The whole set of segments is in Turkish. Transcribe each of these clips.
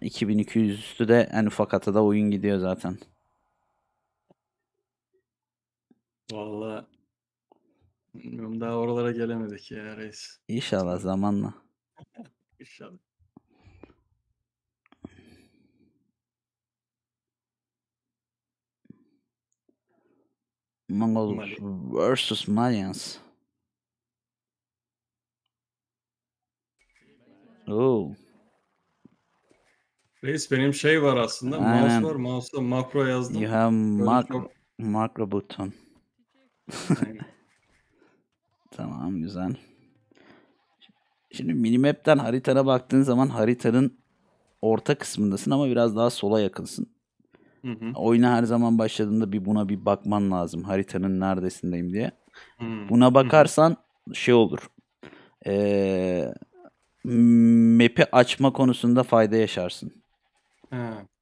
2200 üstü de en ufak da oyun gidiyor zaten. Vallahi, bilmiyorum daha oralara gelemedik ya reis. İnşallah zamanla. İnşallah. Mongols vs. Mayans. Oh. Reis benim şey var aslında. Aynen. Mouse var. Mouse'da makro yazdım. You have macro, çok... macro buton. tamam güzel. Şimdi minimap'ten haritana baktığın zaman haritanın orta kısmındasın ama biraz daha sola yakınsın. Hı hı. Oyuna her zaman başladığında bir buna bir bakman lazım. Haritanın neredesindeyim diye. Hı. Buna bakarsan hı. şey olur. Ee, map'i açma konusunda fayda yaşarsın.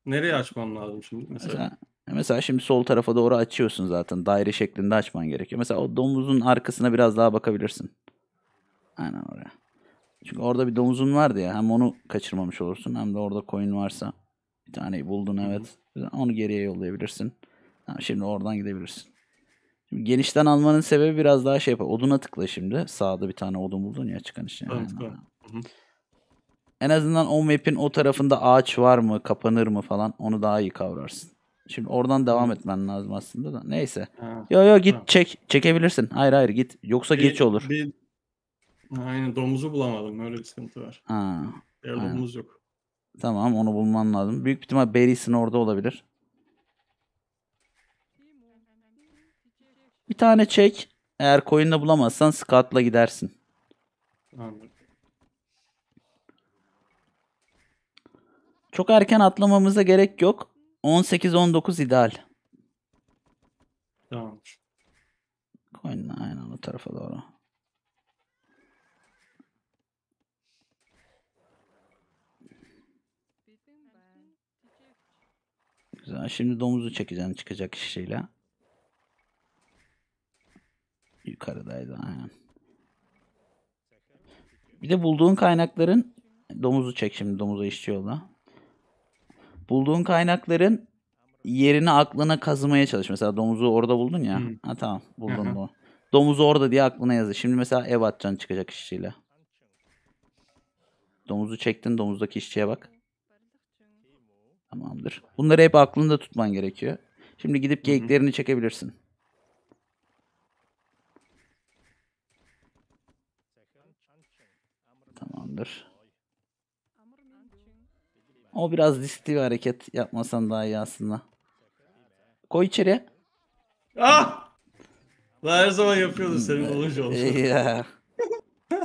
Nereye açmam lazım şimdi mesela? Mesela, mesela şimdi sol tarafa doğru açıyorsun zaten. Daire şeklinde açman gerekiyor. Mesela o domuzun arkasına biraz daha bakabilirsin. Aynen oraya. Çünkü orada bir domuzun vardı ya. Hem onu kaçırmamış olursun hem de orada koyun varsa. Bir tane buldun evet. Onu geriye yollayabilirsin. şimdi oradan gidebilirsin. Şimdi genişten almanın sebebi biraz daha şey yapar. Oduna tıkla şimdi. Sağda bir tane odun buldun ya çıkan işte. Evet, evet. En azından o map'in o tarafında ağaç var mı, kapanır mı falan onu daha iyi kavrarsın. Şimdi oradan devam etmen lazım aslında da. Neyse. Ha. Yo yo git ha. çek. Çekebilirsin. Hayır hayır git. Yoksa bir, geç olur. Bir... Aynen domuzu bulamadım. Öyle bir sıkıntı var. Ha. Eğer Aynen. domuz yok. Tamam onu bulman lazım. Büyük bir ihtimal Berry'sin orada olabilir. Bir tane çek. Eğer koyunla bulamazsan Scott'la gidersin. Anladım. Çok erken atlamamıza gerek yok. 18-19 ideal. Tamam. Koyun aynen o tarafa doğru. Güzel. Şimdi domuzu çekeceğim çıkacak işiyle. Yukarıdaydı aynen. Bir de bulduğun kaynakların domuzu çek şimdi domuzu işçi yolla. Bulduğun kaynakların yerini aklına kazımaya çalış. Mesela domuzu orada buldun ya. Hmm. Ha tamam buldun bu. Domuzu orada diye aklına yazı. Şimdi mesela ev atacaksın çıkacak işçiyle. Domuzu çektin domuzdaki işçiye bak. Tamamdır. Bunları hep aklında tutman gerekiyor. Şimdi gidip geyiklerini çekebilirsin. Tamamdır. O biraz listi bir hareket yapmasan daha iyi aslında. Koy içeri. Ah! Ben her zaman yapıyordum senin olunca olsun. Yeah.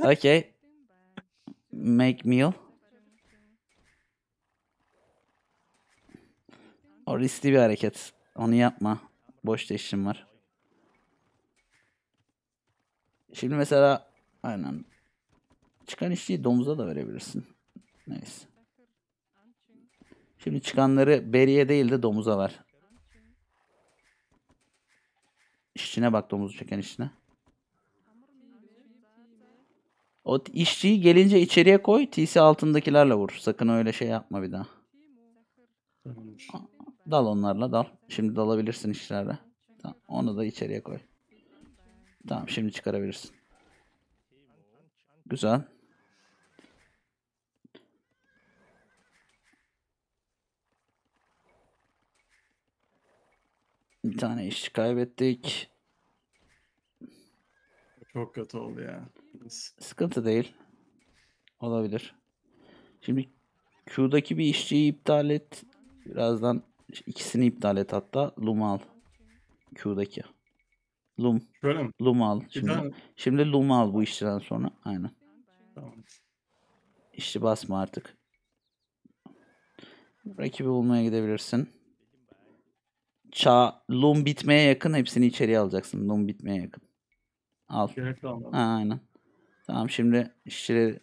okay. Make meal. O riskli bir hareket. Onu yapma. Boş işim var. Şimdi mesela aynen. Çıkan işliği domuza da verebilirsin. Neyse. Şimdi çıkanları beriye değil de domuza ver. İşçine bak domuzu çeken işçine. O işçiyi gelince içeriye koy. TC altındakilerle vur. Sakın öyle şey yapma bir daha. Dal onlarla dal. Şimdi dalabilirsin işçilerle. Tamam, onu da içeriye koy. Tamam şimdi çıkarabilirsin. Güzel. Bir tane iş kaybettik. Çok kötü oldu ya. Sıkıntı değil. Olabilir. Şimdi Q'daki bir işçiyi iptal et. Birazdan ikisini iptal et hatta. Lum al. Q'daki. Lum. Şöyle mi? Lum al. Şimdi, şimdi Lum al bu işçiden sonra. Aynen. Tamam. İşçi basma artık. Rakibi bulmaya gidebilirsin ça loom bitmeye yakın hepsini içeriye alacaksın. Loom bitmeye yakın. Al. Ha, aynen. Tamam şimdi işçileri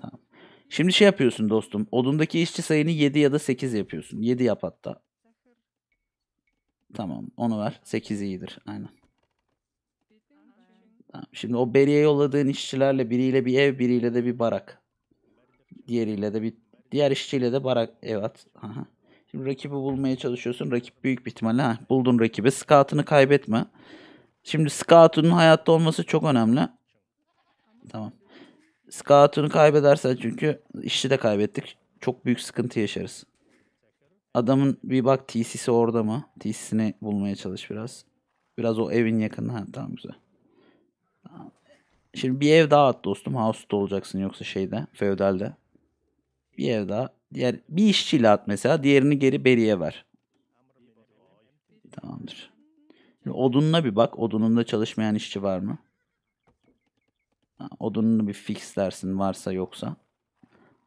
tamam. Şimdi şey yapıyorsun dostum. Odundaki işçi sayını 7 ya da 8 yapıyorsun. 7 yap hatta. Tamam onu ver. 8 iyidir. Aynen. Tamam. Şimdi o Beri'ye yolladığın işçilerle biriyle bir ev, biriyle de bir barak. Diğeriyle de bir diğer işçiyle de barak ev at. Aha. Şimdi rakibi bulmaya çalışıyorsun. Rakip büyük bir ihtimalle heh, buldun rakibi. Scout'ını kaybetme. Şimdi Scout'un hayatta olması çok önemli. Tamam. Scout'unu kaybedersen çünkü işçi de kaybettik. Çok büyük sıkıntı yaşarız. Adamın bir bak TC'si orada mı? TC'sini bulmaya çalış biraz. Biraz o evin yakını. Ha, tamam güzel. Şimdi bir ev daha at dostum. House'da olacaksın yoksa şeyde. Feodal'de. Bir ev daha diğer bir işçiyle at mesela diğerini geri beriye ver. Tamamdır. Şimdi odununa bir bak. Odununda çalışmayan işçi var mı? odununu bir fix dersin varsa yoksa.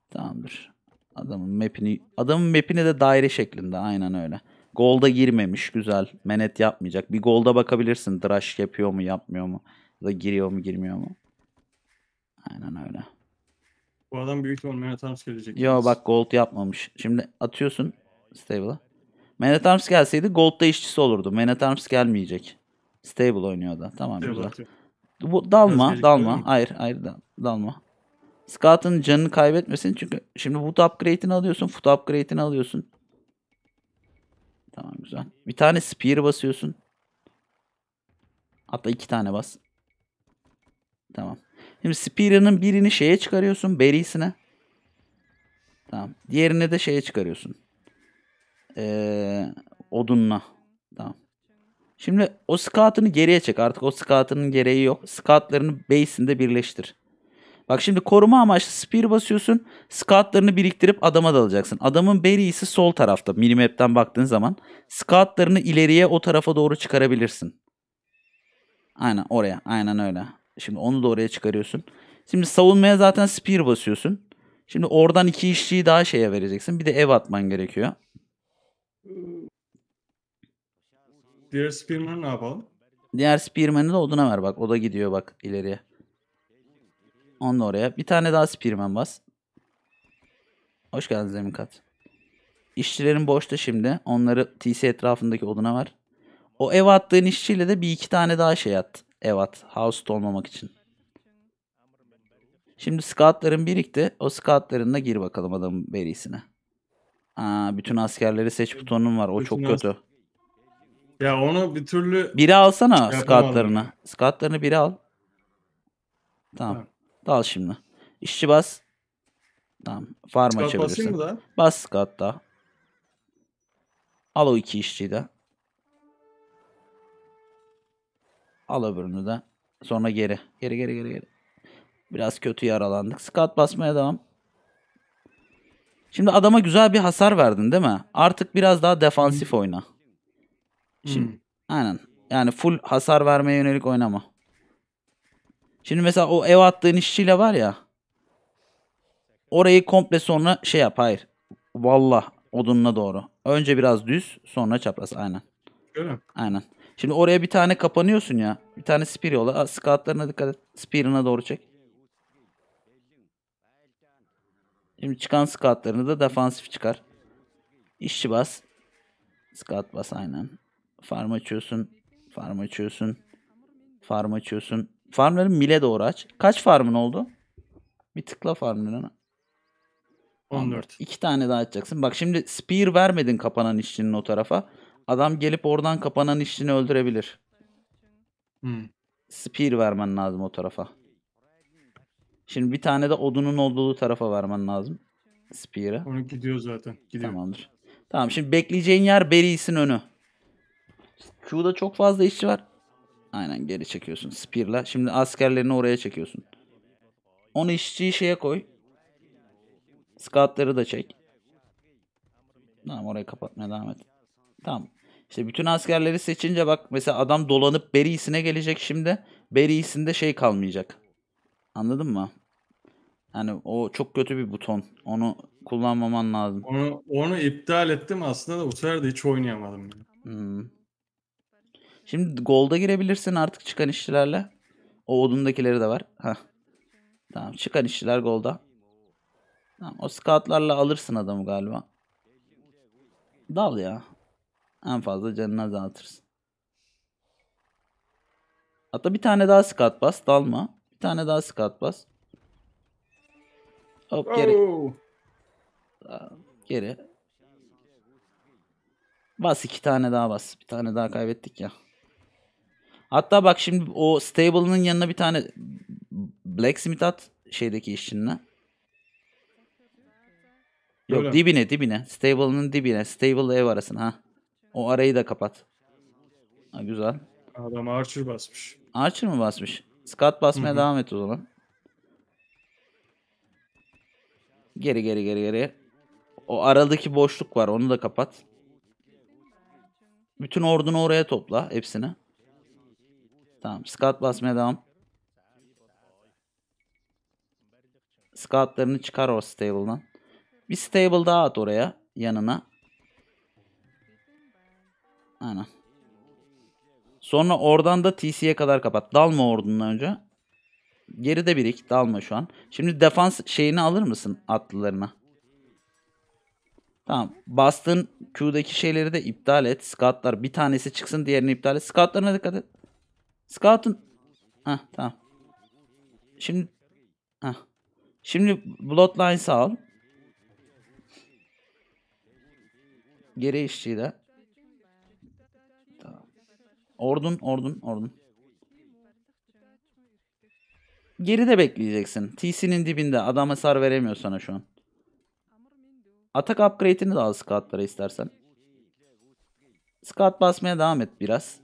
Tamamdır. Adamın map'ini adamın map'ini de daire şeklinde aynen öyle. Golda girmemiş güzel. Menet yapmayacak. Bir golda bakabilirsin. Drash yapıyor mu yapmıyor mu? Ya da giriyor mu girmiyor mu? Aynen öyle. Bu adam büyük ihtimal Mehmet Arms gelecek. Yo bak gold yapmamış. Şimdi atıyorsun stable'a. Mehmet Arms gelseydi da işçisi olurdu. Mehmet Arms gelmeyecek. Stable oynuyor da. Tamam stable güzel. Atıyor. Bu dalma, dalma. Hayır, hayır da, dalma. Scott'ın canını kaybetmesin çünkü şimdi foot upgrade'ini alıyorsun, foot upgrade'ini alıyorsun. Tamam güzel. Bir tane spear basıyorsun. Hatta iki tane bas. Tamam. Şimdi Spira'nın birini şeye çıkarıyorsun. berisine. Tamam. Diğerini de şeye çıkarıyorsun. Ee, odunla. Tamam. Şimdi o scout'ını geriye çek. Artık o scout'ının gereği yok. Scout'larını base'inde birleştir. Bak şimdi koruma amaçlı spear basıyorsun. Scout'larını biriktirip adama dalacaksın. Adamın berisi sol tarafta. Minimap'ten baktığın zaman. Scout'larını ileriye o tarafa doğru çıkarabilirsin. Aynen oraya. Aynen öyle. Şimdi onu da oraya çıkarıyorsun. Şimdi savunmaya zaten spear basıyorsun. Şimdi oradan iki işçiyi daha şeye vereceksin. Bir de ev atman gerekiyor. Diğer Spearman'ı ne yapalım? Diğer Spearman'ı da oduna ver bak. O da gidiyor bak ileriye. Onu da oraya. Bir tane daha Spearman bas. Hoş geldiniz Emikat. İşçilerin boşta şimdi. Onları TC etrafındaki oduna ver. O ev attığın işçiyle de bir iki tane daha şey at. Evet. House'da olmamak için. Şimdi scoutların birikti. O da gir bakalım adamın berisine. Aa, bütün askerleri seç butonun var. O bütün çok kötü. Ya onu bir türlü... Biri alsana şey scoutlarını. Scoutlarını biri al. Tamam. Ha. Dal şimdi. İşçi bas. Tamam. Farm scout açabilirsin. mı da? Bas scout da. Al o iki işçiyi de. Al öbürünü de. Sonra geri. Geri geri geri geri. Biraz kötü yaralandık. Scout basmaya devam. Şimdi adama güzel bir hasar verdin değil mi? Artık biraz daha defansif hmm. oyna. Şimdi hmm. aynen. Yani full hasar vermeye yönelik oynama. Şimdi mesela o ev attığın işçiyle var ya. Orayı komple sonra şey yap. Hayır. Valla odununa doğru. Önce biraz düz sonra çapraz aynen. Öyle Aynen. Şimdi oraya bir tane kapanıyorsun ya. Bir tane spear yola. Scoutlarına dikkat et. Spirine doğru çek. Şimdi çıkan scoutlarını da defansif çıkar. İşçi bas. Scout bas aynen. Farm açıyorsun. Farm açıyorsun. Farm açıyorsun. Farmları mile doğru aç. Kaç farmın oldu? Bir tıkla farmlarına. 14. 14. İki tane daha açacaksın. Bak şimdi spear vermedin kapanan işçinin o tarafa. Adam gelip oradan kapanan işçini öldürebilir. Hmm. Spear vermen lazım o tarafa. Şimdi bir tane de odunun olduğu tarafa vermen lazım. Spear'a. Onu gidiyor zaten. Gidiyor. Tamamdır. Tamam şimdi bekleyeceğin yer Berry'sin önü. Q'da çok fazla işçi var. Aynen geri çekiyorsun Spear'la. Şimdi askerlerini oraya çekiyorsun. Onu işçiyi şeye koy. Scout'ları da çek. Tamam orayı kapatmaya devam et. Tamam. İşte bütün askerleri seçince bak mesela adam dolanıp Beri'sine gelecek şimdi. Beri'sinde şey kalmayacak. Anladın mı? Yani o çok kötü bir buton. Onu kullanmaman lazım. Onu, onu iptal ettim aslında da bu sefer de hiç oynayamadım. Yani. Hmm. Şimdi golda girebilirsin artık çıkan işçilerle. O odundakileri de var. Heh. Tamam çıkan işçiler golda. Tamam, o scoutlarla alırsın adamı galiba. Dal ya. En fazla canını azaltırsın. Hatta bir tane daha skat bas. Dalma. Bir tane daha skat bas. Hop geri. Oh. Geri. Bas iki tane daha bas. Bir tane daha kaybettik ya. Hatta bak şimdi o stable'ın yanına bir tane blacksmith at şeydeki işçinle. Yok Öyle. dibine dibine. Stable'ın dibine. Stable ev arasına ha. O arayı da kapat. Ha, güzel. Adam Archer basmış. Archer mı basmış? Scott basmaya Hı-hı. devam et o zaman. Geri geri geri geri. O aradaki boşluk var onu da kapat. Bütün ordunu oraya topla hepsini. Tamam Scott basmaya devam. Scoutlarını çıkar o stable'dan. Bir stable daha at oraya yanına. Aynen. Sonra oradan da TC'ye kadar kapat. Dalma ordundan önce. Geride birik. Dalma şu an. Şimdi defans şeyini alır mısın atlılarına? Tamam. Bastın Q'daki şeyleri de iptal et. Scoutlar bir tanesi çıksın diğerini iptal et. Scoutlarına dikkat et. Scout'un... Heh tamam. Şimdi... Heh. Şimdi Bloodline sağ ol. Geri işçiyi de. Ordun, ordun, ordun. Geride bekleyeceksin. TC'nin dibinde. Adam hasar veremiyor sana şu an. Atak upgrade'ini de al scoutlara istersen. Scout basmaya devam et biraz.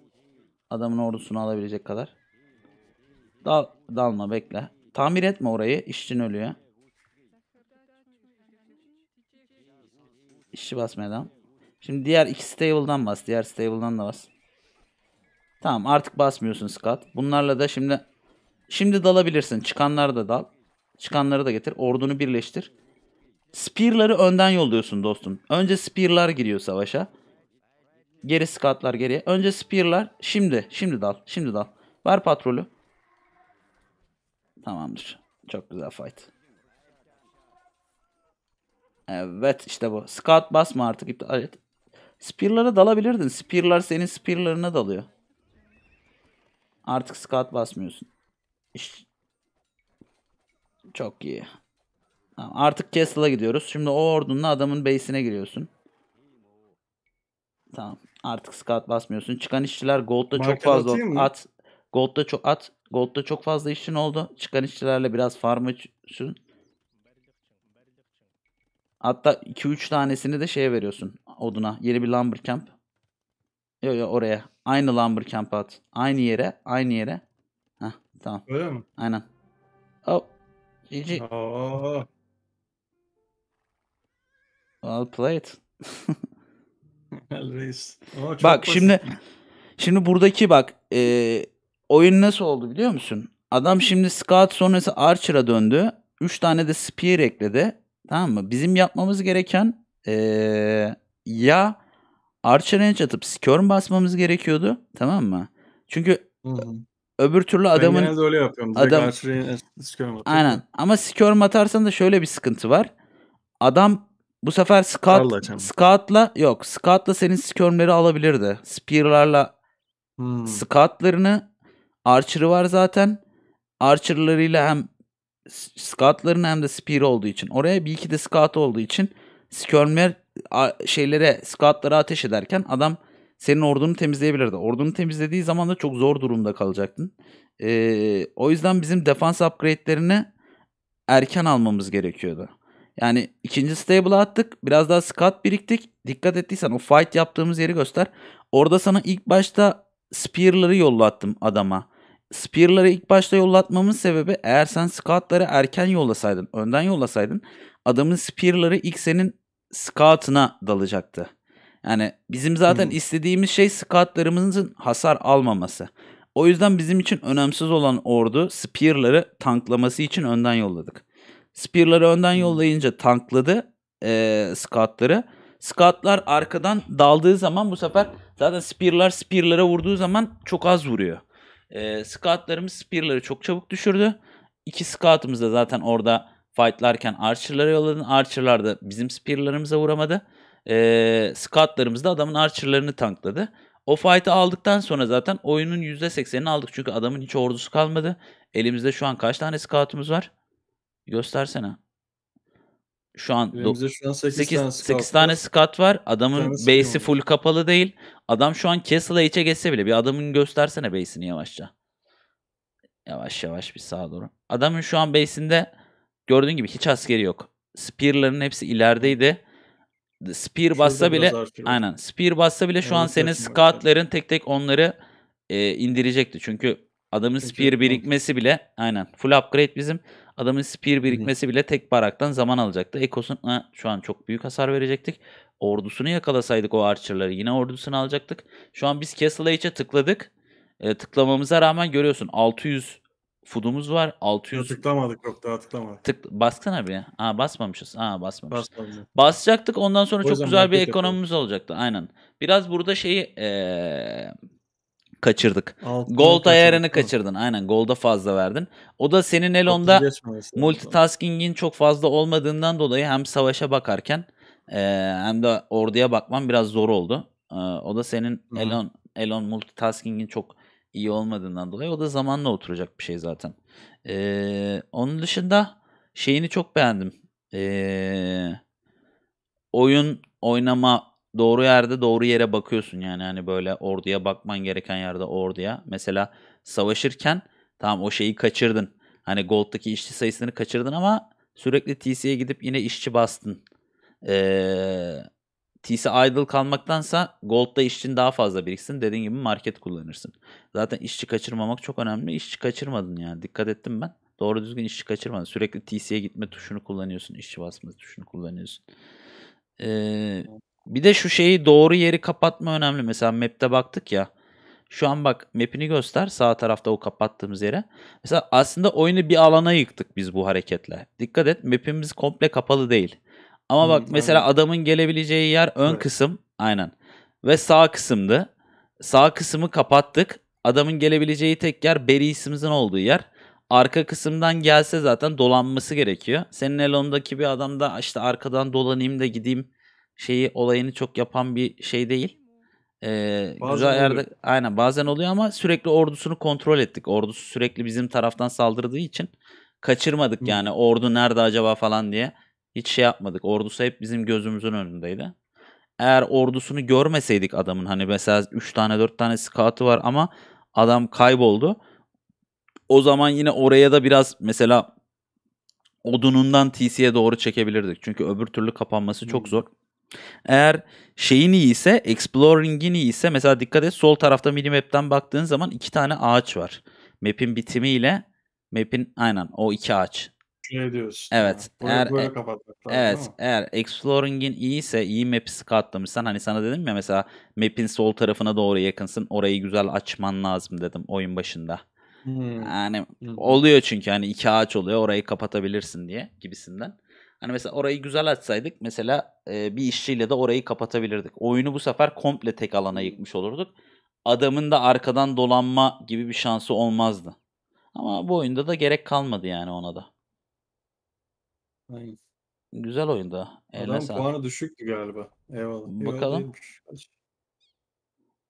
Adamın ordusunu alabilecek kadar. Dal, dalma bekle. Tamir etme orayı. İşçin ölüyor. İşçi basmaya devam. Şimdi diğer iki stable'dan bas. Diğer stable'dan da bas. Tamam artık basmıyorsun Scott. Bunlarla da şimdi şimdi dalabilirsin. Çıkanlara da dal. Çıkanları da getir. Ordunu birleştir. Spear'ları önden yolluyorsun dostum. Önce Spear'lar giriyor savaşa. Geri Scott'lar geriye. Önce Spear'lar. Şimdi. Şimdi dal. Şimdi dal. Ver patrolü. Tamamdır. Çok güzel fight. Evet işte bu. Scout basma artık Evet. et. Spear'lara dalabilirdin. Spear'lar senin spear'larına dalıyor. Artık scout basmıyorsun. Çok iyi. Tamam, artık Castle'a gidiyoruz. Şimdi o ordunun adamın base'ine giriyorsun. Tamam. Artık scout basmıyorsun. Çıkan işçiler Gold'da Market çok fazla at. at. Gold'da çok at. Gold'da çok fazla işin oldu. Çıkan işçilerle biraz farm açıyorsun. Hatta 2-3 tanesini de şeye veriyorsun oduna. Yeni bir lumber camp. Yo yo oraya. Aynı lumber camp at. Aynı yere. Aynı yere. ha tamam. Öyle mi? Aynen. Oh. GG. Oo. Well played. Reis. bak basit. şimdi şimdi buradaki bak e, oyun nasıl oldu biliyor musun? Adam şimdi scout sonrası archer'a döndü. 3 tane de spear ekledi. Tamam mı? Bizim yapmamız gereken e, ya Archer range atıp skorm basmamız gerekiyordu. Tamam mı? Çünkü Hı-hı. öbür türlü adamın... Ben genelde öyle yapıyorum. adam... Archer range Skirm atıyorum. Aynen. Ama skorm atarsan da şöyle bir sıkıntı var. Adam bu sefer Scout, Scout'la yok Scout'la senin skormleri alabilirdi. Spear'larla hmm. Scout'larını Archer'ı var zaten. Archer'larıyla hem Scout'ların hem de Spear olduğu için. Oraya bir iki de Scout olduğu için Skirm'ler şeylere scoutlara ateş ederken adam senin ordunu temizleyebilirdi. Ordunu temizlediği zaman da çok zor durumda kalacaktın. Ee, o yüzden bizim defans upgrade'lerini erken almamız gerekiyordu. Yani ikinci stable'a attık. Biraz daha scout biriktik. Dikkat ettiysen o fight yaptığımız yeri göster. Orada sana ilk başta spear'ları yollattım adama. Spear'ları ilk başta yollatmamın sebebi eğer sen scout'ları erken yollasaydın, önden yollasaydın adamın spear'ları ilk senin scout'ına dalacaktı. Yani bizim zaten hmm. istediğimiz şey scout'larımızın hasar almaması. O yüzden bizim için önemsiz olan ordu Spear'ları tanklaması için önden yolladık. Spear'ları önden yollayınca tankladı e, Scout'ları. Scout'lar arkadan daldığı zaman bu sefer zaten Spear'lar Spear'lara vurduğu zaman çok az vuruyor. E, Scout'larımız Spear'ları çok çabuk düşürdü. İki Scout'ımız da zaten orada fightlarken Archer'lara yolladın. Archer'lar da bizim Spear'larımıza vuramadı. Ee, Scout'larımız da adamın Archer'larını tankladı. O fight'ı aldıktan sonra zaten oyunun %80'ini aldık. Çünkü adamın hiç ordusu kalmadı. Elimizde şu an kaç tane scout'umuz var? Göstersene. Şu an, Elimizde şu an 8, 8 tane, scout 8 tane var. scout var. Adamın base'i full kapalı değil. Adam şu an Castle'a içe geçse bile bir adamın göstersene base'ini yavaşça. Yavaş yavaş bir sağa doğru. Adamın şu an base'inde Gördüğün gibi hiç askeri yok. Spear'ların hepsi ilerideydi. Spear bassa bile aynen. Spear bassa bile şu an senin scoutların tek tek onları e, indirecekti. Çünkü adamın spear birikmesi bile aynen. Full upgrade bizim. Adamın spear birikmesi bile tek baraktan zaman alacaktı. Ekos'un şu an çok büyük hasar verecektik. Ordusunu yakalasaydık o archer'ları yine ordusunu alacaktık. Şu an biz Castle H'e tıkladık. E, tıklamamıza rağmen görüyorsun 600 food'umuz var. 600 tıklamadık yok daha tıklamadık. Tık, baksana bir. Aa basmamışız. Aa basmamışız. Basmamışız. Basacaktık ondan sonra o çok güzel bir ekonomimiz yapalım. olacaktı. Aynen. Biraz burada şeyi ee, kaçırdık. Altın. Gold kaçırdık. ayarını kaçırdın. Aynen. Gold'a fazla verdin. O da senin Elon'da multitasking'in çok fazla olmadığından dolayı hem savaşa bakarken e, hem de orduya bakman biraz zor oldu. E, o da senin hı Elon Elon multitasking'in çok iyi olmadığından dolayı o da zamanla oturacak bir şey zaten. Ee, onun dışında şeyini çok beğendim. Ee, oyun oynama doğru yerde doğru yere bakıyorsun yani hani böyle orduya bakman gereken yerde orduya. Mesela savaşırken tamam o şeyi kaçırdın. Hani Gold'daki işçi sayısını kaçırdın ama sürekli TC'ye gidip yine işçi bastın. Ee, TC idle kalmaktansa Gold'da işçin daha fazla biriksin. Dediğin gibi market kullanırsın. Zaten işçi kaçırmamak çok önemli. İşçi kaçırmadın yani. Dikkat ettim ben. Doğru düzgün işçi kaçırmadın. Sürekli TC'ye gitme tuşunu kullanıyorsun. İşçi basma tuşunu kullanıyorsun. Ee, bir de şu şeyi doğru yeri kapatma önemli. Mesela map'te baktık ya. Şu an bak map'ini göster sağ tarafta o kapattığımız yere. Mesela aslında oyunu bir alana yıktık biz bu hareketle. Dikkat et map'imiz komple kapalı değil. Ama bak Hı, mesela aynen. adamın gelebileceği yer ön evet. kısım. Aynen. Ve sağ kısımdı. Sağ kısmı kapattık. Adamın gelebileceği tek yer Beri'simizin olduğu yer. Arka kısımdan gelse zaten dolanması gerekiyor. Senin elondaki bir adam da işte arkadan dolanayım da gideyim şeyi olayını çok yapan bir şey değil. Ee, bazen güzel oluyor. yerde aynen bazen oluyor ama sürekli ordusunu kontrol ettik. Ordusu sürekli bizim taraftan saldırdığı için kaçırmadık Hı. yani ordu nerede acaba falan diye. Hiç şey yapmadık. Ordusu hep bizim gözümüzün önündeydi. Eğer ordusunu görmeseydik adamın hani mesela 3 tane 4 tane scout'ı var ama adam kayboldu. O zaman yine oraya da biraz mesela odunundan TC'ye doğru çekebilirdik. Çünkü öbür türlü kapanması çok hmm. zor. Eğer şeyin iyi ise, exploring'in iyi ise mesela dikkat et sol tarafta minimap'ten baktığın zaman iki tane ağaç var. Map'in bitimiyle map'in aynen o iki ağaç. Şey diyorsun. Evet. Ha. Eğer e, evet, eğer exploring'in iyiyse, iyi map'i sıkı atlamışsan hani sana dedim ya mesela map'in sol tarafına doğru yakınsın, orayı güzel açman lazım dedim oyun başında. Hmm. Yani oluyor çünkü hani iki ağaç oluyor, orayı kapatabilirsin diye gibisinden. Hani mesela orayı güzel açsaydık mesela e, bir işçiyle de orayı kapatabilirdik. Oyunu bu sefer komple tek alana hmm. yıkmış olurduk. Adamın da arkadan dolanma gibi bir şansı olmazdı. Ama bu oyunda da gerek kalmadı yani ona da. Aynen. Güzel oyunda. Eline Adam sağlık. puanı düşüktü galiba. Eyvallah. Bakalım. değilmiş. Kaç?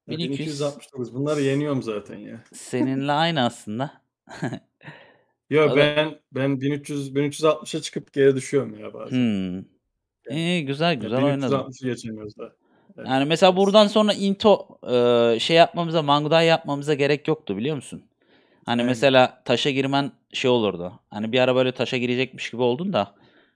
1269. Bunları yeniyorum zaten ya. Seninle aynı aslında. Yo ben ben 1300 1360'a çıkıp geri düşüyorum ya bazen. Hmm. İyi güzel ya güzel oynadın. 1360'ı geçemiyoruz da. Yani mesela buradan sonra into e, şey yapmamıza, Mangudai yapmamıza gerek yoktu biliyor musun? Hani Aynen. mesela taşa girmen şey olurdu. Hani bir ara böyle taşa girecekmiş gibi oldun da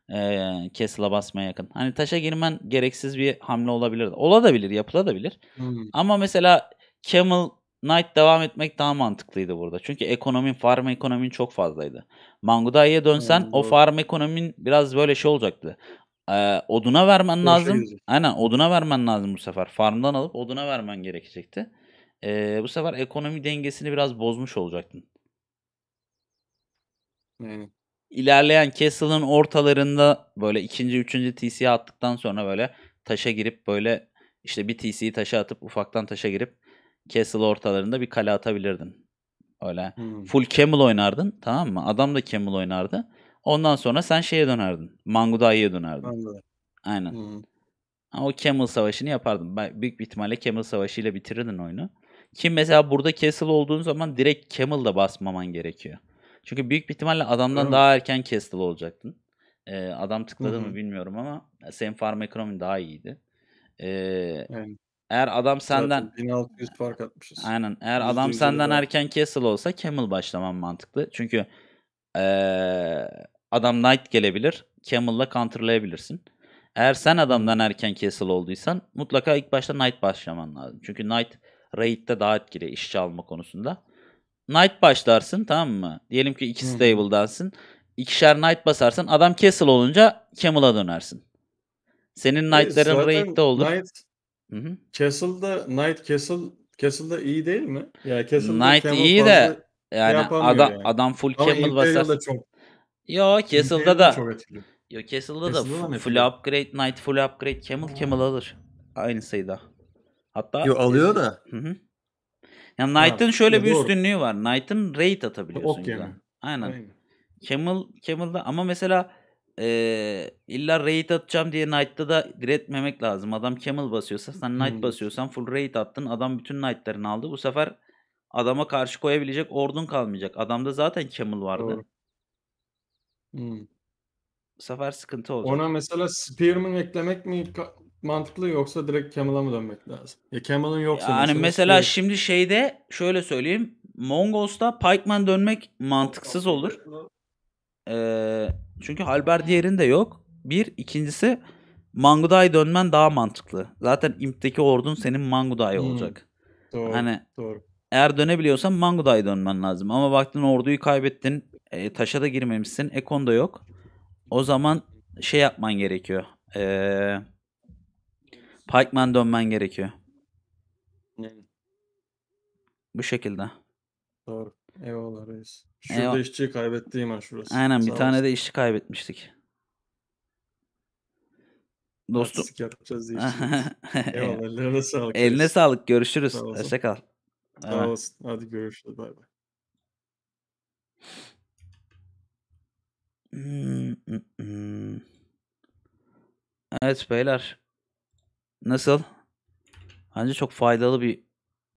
e, basmaya yakın. Hani taşa girmen gereksiz bir hamle olabilir. Olabilir, yapılabilir. Hmm. Ama mesela Camel Knight devam etmek daha mantıklıydı burada. Çünkü ekonomin, farm ekonomin çok fazlaydı. Mangudai'ye dönsen hmm, o farm ekonomin biraz böyle şey olacaktı. Ee, oduna vermen Boşa lazım. Yüzü. Aynen oduna vermen lazım bu sefer. Farmdan alıp oduna vermen gerekecekti. Ee, bu sefer ekonomi dengesini biraz bozmuş olacaktın. Aynen. Hmm ilerleyen Castle'ın ortalarında böyle ikinci, üçüncü TC'ye attıktan sonra böyle taşa girip böyle işte bir TC'yi taşa atıp ufaktan taşa girip Castle ortalarında bir kale atabilirdin. Öyle. Hmm. Full Camel oynardın tamam mı? Adam da Camel oynardı. Ondan sonra sen şeye dönerdin. Mangudai'ye dönerdin. Anladım. Aynen. Hmm. Ama o Camel Savaşı'nı yapardın. Büyük bir ihtimalle Camel Savaşı ile bitirirdin oyunu. Kim mesela burada Castle olduğun zaman direkt Camel'da basmaman gerekiyor. Çünkü büyük bir ihtimalle adamdan evet. daha erken Castle olacaktın. Ee, adam tıkladı Hı-hı. mı bilmiyorum ama senin farm daha iyiydi. Ee, evet. Eğer adam senden 1600 fark atmışız. Aynen. Eğer adam senden var. erken Castle olsa Camel başlaman mantıklı. Çünkü ee, adam Knight gelebilir. Camel'la counterlayabilirsin. Eğer sen adamdan erken kesil olduysan mutlaka ilk başta Knight başlaman lazım. Çünkü Knight Raid'de daha etkili iş çalma konusunda. Knight başlarsın tamam mı? Diyelim ki iki stable'dansın. İkişer Knight basarsın. Adam Castle olunca Camel'a dönersin. Senin Knight'ların raid'de olur. Knight, Hı-hı. Castle'da Knight Castle Castle'da iyi değil mi? Ya Castle'da Knight Camel iyi de yani adam yani. adam full Ama Camel basar. çok. Yo Castle'da da. Çok etkili. Yo Castle'da, Castle'da da, da full upgrade Knight full upgrade Camel hmm. Camel alır. Aynı sayıda. Hatta Yo alıyor da. Hı hı. Ya Knight'ın şöyle ya bir doğru. üstünlüğü var. Knight'ın raid atabiliyorsun. Ok yani. Aynen. Aynen. Camel, Camel'da ama mesela e, illa raid atacağım diye Knight'ta da diretmemek lazım. Adam Camel basıyorsa sen Knight hmm. basıyorsan full raid attın. Adam bütün Knight'larını aldı. Bu sefer adama karşı koyabilecek ordun kalmayacak. Adamda zaten Camel vardı. Doğru. Hmm. Bu sefer sıkıntı olacak. Ona mesela Spearman eklemek mi mantıklı yoksa direkt Camel'a mı dönmek lazım? Ya Camel'ın yoksa Yani mesela, mesela şey... şimdi şeyde şöyle söyleyeyim. Mongols'ta Pikeman dönmek mantıksız olur. Ee, çünkü diğerin de yok. Bir. ikincisi Mangudai dönmen daha mantıklı. Zaten İmp'teki ordun senin Mangudai hmm. olacak. Hmm. Doğru. Hani doğru. Eğer dönebiliyorsan Mangudai dönmen lazım. Ama baktın orduyu kaybettin. E, taşa da girmemişsin. Ekon da yok. O zaman şey yapman gerekiyor. Eee Pikeman dönmen gerekiyor. Yani. Bu şekilde. Doğru. Eyvallah reis. Şurada Eyvallah. işçiyi kaybettiğim an şurası. Aynen bir tane de işçi kaybetmiştik. Dostum. Artistik yapacağız diye Eyvallah. Eline sağlık. Eline reis. sağlık. Görüşürüz. Sağ olasın. Hoşça kal. Sağ Hemen. olasın. Hadi görüşürüz. Bay bay. Hmm, hmm, hmm. Evet beyler. Nasıl? Bence çok faydalı bir